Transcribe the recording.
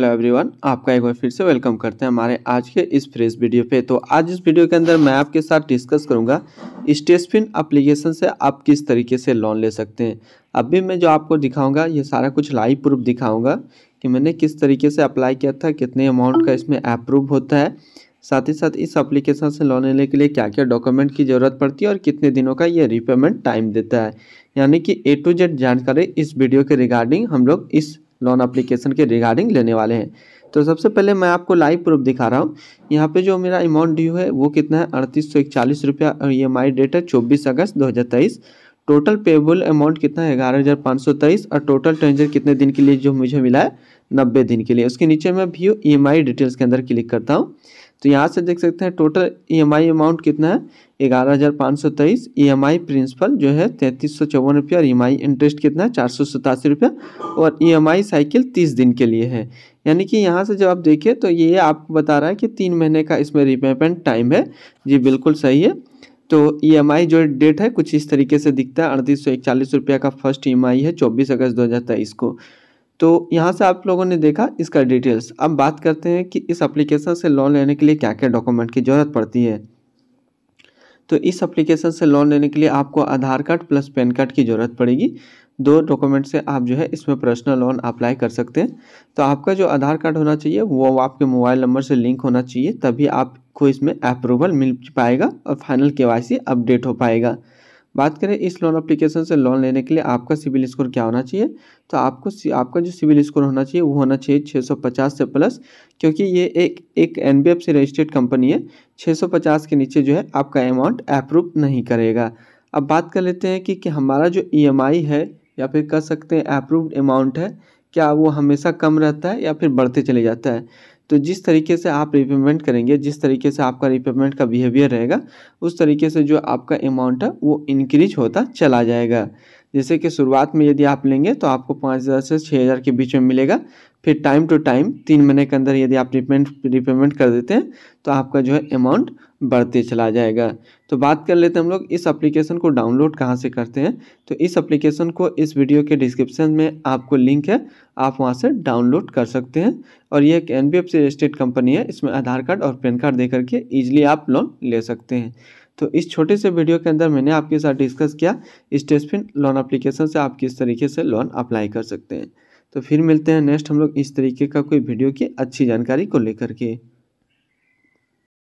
hello everyone आपका एक बार फिर से वेलकम करते हैं हमारे आज के इस फ्रेश वीडियो पे तो आज इस वीडियो के अंदर मैं आपके साथ डिस्कस करूंगा स्टेसफिन एप्लीकेशन से आप किस तरीके से लोन ले सकते हैं अभी मैं जो आपको दिखाऊंगा ये सारा कुछ लाइव प्रूफ दिखाऊंगा कि मैंने किस तरीके से अप्लाई किया था कितने अमाउंट का इसमें अप्रूव होता है साथ ही साथ इस अप्लीकेशन से लोन लेने के लिए क्या क्या डॉक्यूमेंट की ज़रूरत पड़ती है और कितने दिनों का ये रिपेमेंट टाइम देता है यानी कि ए टू जेड जानकारी इस वीडियो के रिगार्डिंग हम लोग इस लोन अप्लीकेशन के रिगार्डिंग लेने वाले हैं तो सबसे पहले मैं आपको लाइव प्रूफ दिखा रहा हूँ यहाँ पे जो मेरा अमाउंट ड्यू है वो कितना है अड़तीस सौ इकचालीस रुपया और ई एम आई डेट है चौबीस अगस्त दो हज़ार तेईस टोटल पेबल अमाउंट कितना है ग्यारह हज़ार पाँच सौ तेईस और टोटल ट्रेंजर कितने दिन के लिए जो मुझे मिला है नब्बे दिन के लिए उसके नीचे मैं भी ई एम आई डिटेल्स के अंदर क्लिक करता हूँ तो यहाँ से देख सकते हैं total E M I amount कितना है ग्यारह हज़ार पाँच सौ तेईस ई एम आई प्रिंसिपल जो है तैंतीस सौ चौवन रुपये और ई एम आई इंटरेस्ट कितना है चार सौ सतासी रुपये और ई एम आई साइकिल तीस दिन के लिए है यानी कि यहाँ से जब आप देखिए तो ये आपको बता रहा है कि तीन महीने का इसमें रिपेमेंट टाइम है जी बिल्कुल सही है तो ई e जो डेट है कुछ इस तरीके से दिखता है अड़तीस सौ इकचालीस रुपया का फर्स्ट ई e है चौबीस अगस्त दो हज़ार तेईस को तो यहाँ से आप लोगों ने देखा इसका डिटेल्स अब बात करते हैं कि इस अप्लीकेशन से लोन लेने के लिए क्या क्या डॉक्यूमेंट की ज़रूरत पड़ती है तो इस अप्लीकेशन से लोन लेने के लिए आपको Aadhaar card plus PAN card की ज़रूरत पड़ेगी दो डॉक्यूमेंट से आप जो है इसमें पर्सनल लोन अप्लाई कर सकते हैं तो आपका जो आधार कार्ड होना चाहिए वो आपके मोबाइल नंबर से लिंक होना चाहिए तभी आप को इसमें अप्रूवल मिल पाएगा और फाइनल के अपडेट हो पाएगा बात करें इस लोन अप्लीकेशन से लोन लेने के लिए आपका सिविल स्कोर क्या होना चाहिए तो आपको आपका जो सिविल स्कोर होना चाहिए वो होना चाहिए 650 से प्लस क्योंकि ये एक एक एन से रजिस्टर्ड कंपनी है 650 के नीचे जो है आपका अमाउंट अप्रूव नहीं करेगा अब बात कर लेते हैं कि, कि हमारा जो ई e है या फिर कह सकते हैं अप्रूव्ड अमाउंट है क्या वो हमेशा कम रहता है या फिर बढ़ते चले जाता है तो जिस तरीके से आप रिपेमेंट करेंगे जिस तरीके से आपका रिपेमेंट का बिहेवियर रहेगा उस तरीके से जो आपका अमाउंट है वो इनक्रीज होता चला जाएगा जैसे कि शुरुआत में यदि आप लेंगे तो आपको पाँच हज़ार से छः हज़ार के बीच में मिलेगा फिर टाइम टू टाइम तीन महीने के अंदर यदि आप रिपेमेंट रिपेमेंट कर देते हैं तो आपका जो है अमाउंट बढ़ते चला जाएगा तो बात कर लेते हैं हम लोग इस एप्लीकेशन को डाउनलोड कहाँ से करते हैं तो इस एप्लीकेशन को इस वीडियो के डिस्क्रिप्शन में आपको लिंक है आप वहाँ से डाउनलोड कर सकते हैं और ये एक एन सी रजिस्टर्ड कंपनी है इसमें आधार कार्ड और पैन कार्ड दे करके ईजिली आप लोन ले सकते हैं तो इस छोटे से वीडियो के अंदर मैंने आपके साथ डिस्कस किया स्टेसफिन लोन अप्लीकेशन से आप किस तरीके से लोन अप्लाई कर सकते हैं तो फिर मिलते हैं नेक्स्ट हम लोग इस तरीके का कोई वीडियो की अच्छी जानकारी को लेकर के